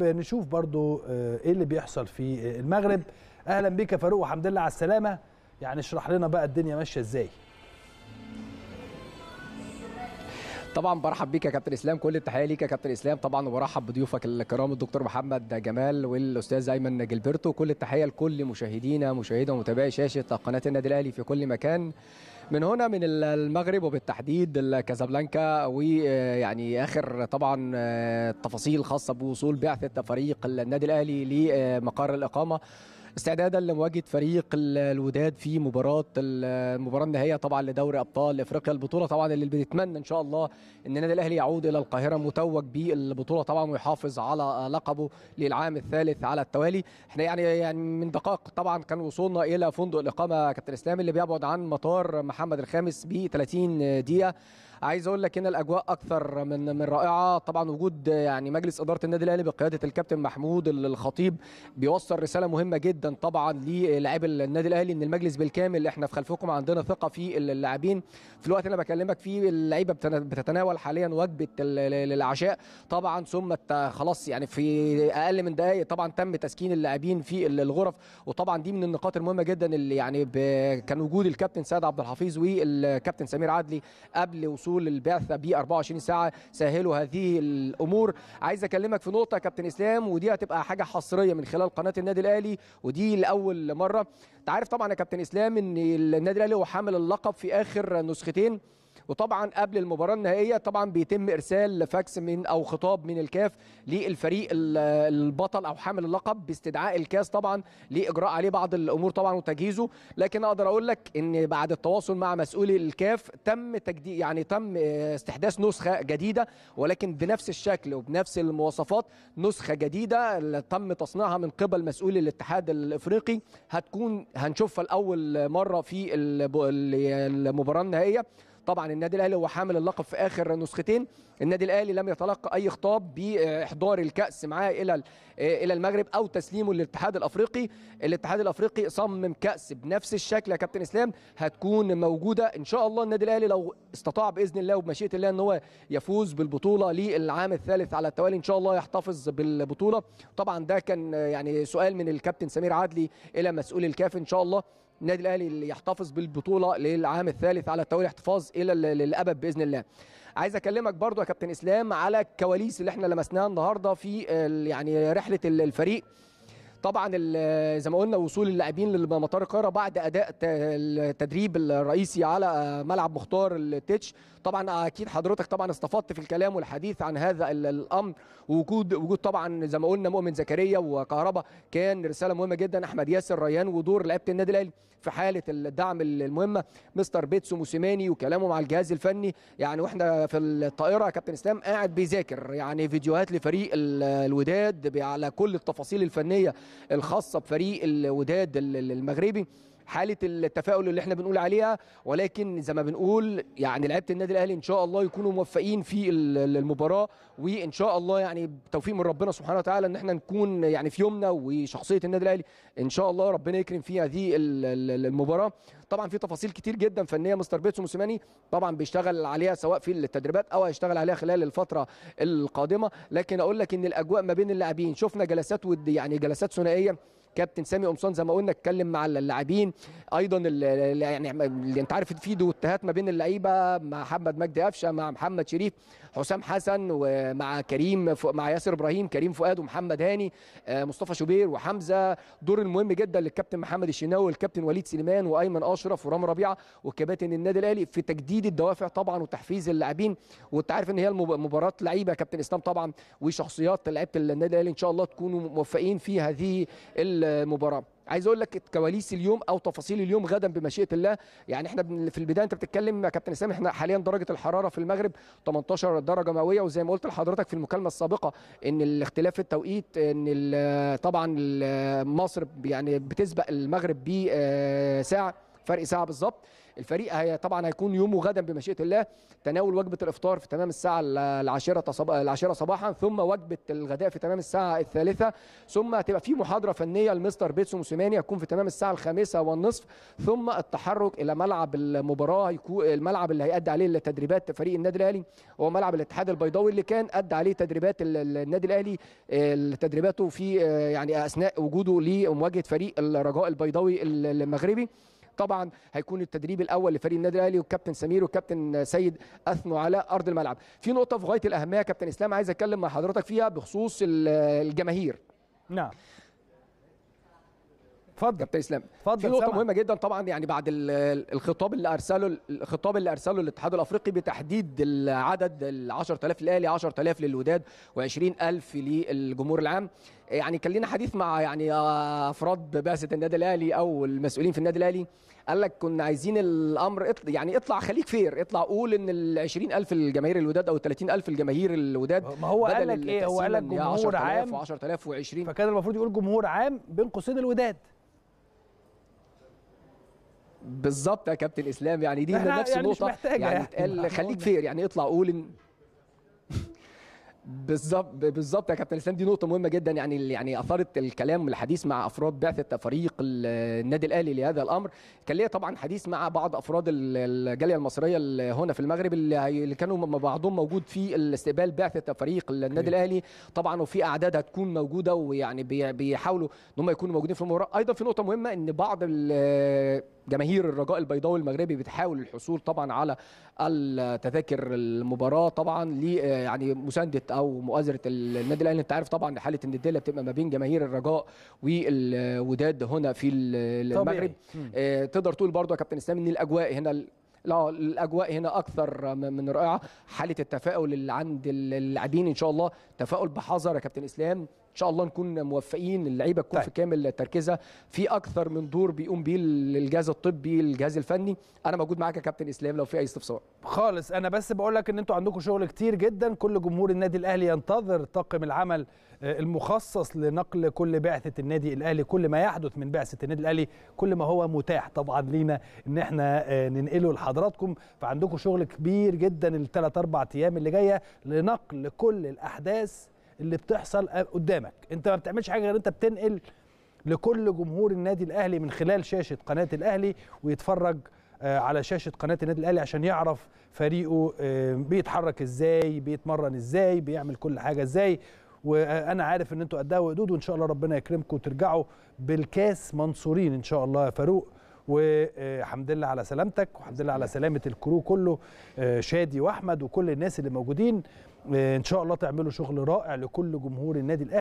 طيب نشوف برضو آه، ايه اللي بيحصل في آه، المغرب اهلا بك فاروق وحمد لله على السلامه يعني اشرح لنا بقى الدنيا ماشيه ازاي طبعا برحب بيك يا كابتن اسلام كل التحيه ليك يا كابتن اسلام طبعا وبرحب بضيوفك الكرام الدكتور محمد جمال والاستاذ ايمن جلبرتو كل التحيه لكل مشاهدينا مشاهدة ومتابعي شاشه قناه النادي الاهلي في كل مكان من هنا من المغرب وبالتحديد كازابلانكا ويعني اخر طبعا التفاصيل آه، الخاصه بوصول بعثه فريق النادي الاهلي لمقر الاقامه استعدادا لمواجهه فريق الوداد في مباراه المباراه النهائيه طبعا لدوري ابطال افريقيا البطوله طبعا اللي بنتمنى ان شاء الله ان النادي الاهلي يعود الى القاهره متوج بالبطوله طبعا ويحافظ على لقبه للعام الثالث على التوالي احنا يعني يعني من دقائق طبعا كان وصولنا الى فندق الاقامه كابتن اسلام اللي بيبعد عن مطار محمد الخامس ب 30 دقيقه عايز اقول لك هنا الاجواء اكثر من من رائعه طبعا وجود يعني مجلس اداره النادي الاهلي بقياده الكابتن محمود الخطيب بيوصل رساله مهمه جدا طبعا للاعب النادي الاهلي ان المجلس بالكامل احنا في خلفكم عندنا ثقه في اللاعبين في الوقت اللي انا بكلمك فيه اللعيبه بتتناول حاليا وجبه العشاء طبعا ثم خلاص يعني في اقل من دقائق طبعا تم تسكين اللاعبين في الغرف وطبعا دي من النقاط المهمه جدا اللي يعني كان وجود الكابتن سيد عبد الحفيظ والكابتن سمير عدلي قبل وصول وصول البعثه ب 24 ساعه سهلوا هذه الامور عايز اكلمك في نقطه كابتن اسلام ودي هتبقى حاجه حصريه من خلال قناه النادي الاهلي ودي لاول مره انت عارف طبعا يا كابتن اسلام ان النادي الاهلي هو حامل اللقب في اخر نسختين وطبعا قبل المباراه النهائيه طبعا بيتم ارسال فاكس من او خطاب من الكاف للفريق البطل او حامل اللقب باستدعاء الكاس طبعا لاجراء عليه بعض الامور طبعا وتجهيزه لكن اقدر اقول لك ان بعد التواصل مع مسؤولي الكاف تم تجديد يعني تم آه، استحداث نسخه جديده ولكن بنفس الشكل وبنفس المواصفات نسخه جديده تم تصنيعها من قبل مسؤولي الاتحاد الافريقي هتكون هنشوفها لاول مره في المباراه النهائيه طبعا النادي الاهلي هو حامل اللقب في اخر نسختين النادي الاهلي لم يتلقى اي خطاب باحضار الكاس معاه الى الى المغرب او تسليمه للاتحاد الافريقي الاتحاد الافريقي صمم كاس بنفس الشكل يا كابتن اسلام هتكون موجوده ان شاء الله النادي الاهلي لو استطاع باذن الله وبمشيئه الله ان هو يفوز بالبطوله للعام الثالث على التوالي ان شاء الله يحتفظ بالبطوله طبعا ده كان يعني سؤال من الكابتن سمير عدلي الى مسؤول الكاف ان شاء الله النادي الاهلي يحتفظ بالبطوله للعام الثالث على التوالي احتفاظ الى للابد باذن الله عايز اكلمك برضو يا كابتن اسلام على الكواليس اللي احنا لمسناها النهارده في يعني رحله الفريق طبعا زي ما قلنا وصول اللاعبين لمطار القاهره بعد اداء التدريب الرئيسي على ملعب مختار التتش طبعا اكيد حضرتك طبعا استفدت في الكلام والحديث عن هذا الامر وجود وجود طبعا زي ما قلنا مؤمن زكريا وكهربا كان رساله مهمه جدا احمد ياسر ريان ودور لعيبه النادي الاهلي في حاله الدعم المهمه مستر بيتسو موسيماني وكلامه مع الجهاز الفني يعني واحنا في الطائره كابتن اسلام قاعد بيذاكر يعني فيديوهات لفريق الوداد على كل التفاصيل الفنيه الخاصه بفريق الوداد المغربي حاله التفاؤل اللي احنا بنقول عليها ولكن زي ما بنقول يعني لعيبه النادي الاهلي ان شاء الله يكونوا موفقين في المباراه وان شاء الله يعني بتوفيق من ربنا سبحانه وتعالى ان احنا نكون يعني في يومنا وشخصيه النادي الاهلي ان شاء الله ربنا يكرم في هذه المباراه طبعا في تفاصيل كتير جدا فنيه مستر بيتسو موسيماني طبعا بيشتغل عليها سواء في التدريبات او هيشتغل عليها خلال الفتره القادمه لكن اقول لك ان الاجواء ما بين اللاعبين شفنا جلسات ود يعني جلسات ثنائيه كابتن سامي قمصان زي ما قلنا اتكلم مع اللاعبين ايضا اللي يعني اللي انت عارف في دوتهات ما بين اللعيبه مع محمد مجدي قفشه مع محمد شريف حسام حسن ومع كريم مع ياسر ابراهيم كريم فؤاد ومحمد هاني آه، مصطفى شوبير وحمزه دور المهم جدا للكابتن محمد الشناوي والكابتن وليد سليمان وايمن اشرف ورام ربيعه وكباتن النادي الاهلي في تجديد الدوافع طبعا وتحفيز اللاعبين وانت عارف ان هي مباراه لعيبه كابتن اسلام طبعا وشخصيات لعيبه النادي الاهلي ان شاء الله تكونوا موفقين في هذه ال المباراه عايز اقول لك كواليس اليوم او تفاصيل اليوم غدا بمشيئه الله يعني احنا في البدايه انت بتتكلم يا كابتن اسامه احنا حاليا درجه الحراره في المغرب 18 درجه مئويه وزي ما قلت لحضرتك في المكالمه السابقه ان الاختلاف في التوقيت ان طبعا مصر يعني بتسبق المغرب بساعه فرق ساعه بالظبط الفريق هي طبعا هيكون يومه غدا بمشيئه الله تناول وجبه الافطار في تمام الساعه العاشره العاشره صباحا ثم وجبه الغداء في تمام الساعه الثالثه ثم هتبقى في محاضره فنيه لمستر بيتسو موسيماني هتكون في تمام الساعه الخامسه والنصف ثم التحرك الى ملعب المباراه هيكون الملعب اللي هيأدي عليه تدريبات فريق النادي الاهلي هو ملعب الاتحاد البيضاوي اللي كان ادى عليه تدريبات النادي الاهلي تدريباته في آه، يعني اثناء وجوده لمواجهه فريق الرجاء البيضاوي المغربي طبعا هيكون التدريب الاول لفريق النادي الاهلي والكابتن سمير والكابتن سيد اثنوا على ارض الملعب في نقطه في غايه الاهميه كابتن اسلام عايز اتكلم مع حضرتك فيها بخصوص الجماهير نعم اتفضل كابتن اسلام اتفضل في نقطه مهمه جدا طبعا يعني بعد الخطاب اللي ارسله الخطاب اللي ارسله الاتحاد الافريقي بتحديد العدد ال 10000 للاهلي 10000 للوداد و20000 للجمهور العام يعني كان لنا حديث مع يعني آه، افراد بعثه النادي الاهلي او المسؤولين في النادي الاهلي قال لك كنا عايزين الامر اطلع يعني اطلع خليك فير اطلع قول ان ال 20000 الجماهير الوداد او 30000 الجماهير الوداد ما هو قال لك ايه هو قال لك جمهور عام و 10000 و 20 فكان المفروض يقول جمهور عام بين قوسين الوداد بالظبط يا كابتن اسلام يعني دي نفس يعني النقطه يعني, يعني, يعني خليك فير يعني اطلع قول ان بالظبط بالظبط يا كابتن اسلام دي نقطه مهمه جدا يعني يعني اثارت الكلام الحديث مع افراد بعثه فريق النادي الاهلي لهذا الامر كان ليا طبعا حديث مع بعض افراد الجاليه المصريه هنا في المغرب اللي كانوا بعضهم موجود في الاستقبال بعثه فريق النادي الاهلي طبعا وفي اعداد هتكون موجوده ويعني بيحاولوا ان هم يكونوا موجودين في المباراه ايضا في نقطه مهمه ان بعض جماهير الرجاء البيضاوي المغربي بتحاول الحصول طبعا على التذاكر المباراه طبعا ل يعني مسانده او مؤازره النادي الاهلي انت عارف طبعا حاله النديه بتبقى ما بين جماهير الرجاء والوداد هنا في المغرب آه تقدر تقول برضو يا كابتن اسلام ان الاجواء هنا لا الاجواء هنا اكثر من رائعه حاله التفاؤل اللي عند اللاعبين ان شاء الله تفاؤل بحذر يا كابتن اسلام ان شاء الله نكون موفقين اللعيبه تكون طيب. في كامل تركيزها في اكثر من دور بيقوم بيه الجهاز الطبي الجهاز الفني انا موجود معاك يا كابتن اسلام لو في اي استفسار خالص انا بس بقول لك ان انتوا عندكم شغل كتير جدا كل جمهور النادي الاهلي ينتظر طاقم العمل آه، المخصص لنقل كل بعثه النادي الاهلي كل ما يحدث من بعثه النادي الاهلي كل ما هو متاح طبعا لينا ان احنا آه، ننقله لحضراتكم فعندكم شغل كبير جدا الثلاث اربع ايام اللي جايه لنقل كل الاحداث اللي بتحصل قدامك انت ما بتعملش حاجه غير انت بتنقل لكل جمهور النادي الاهلي من خلال شاشه قناه الاهلي ويتفرج آه، على شاشه قناه النادي الاهلي عشان يعرف فريقه آه، بيتحرك ازاي بيتمرن ازاي بيعمل كل حاجه ازاي وانا عارف ان انتوا قدها وقدود وان شاء الله ربنا يكرمكم وترجعوا بالكاس منصورين ان شاء الله يا فاروق وحمد آه، لله على سلامتك وحمد لله على سلامه الكرو كله شادي واحمد وكل الناس اللي موجودين ان شاء الله تعملوا شغل رائع لكل جمهور النادي الاهلي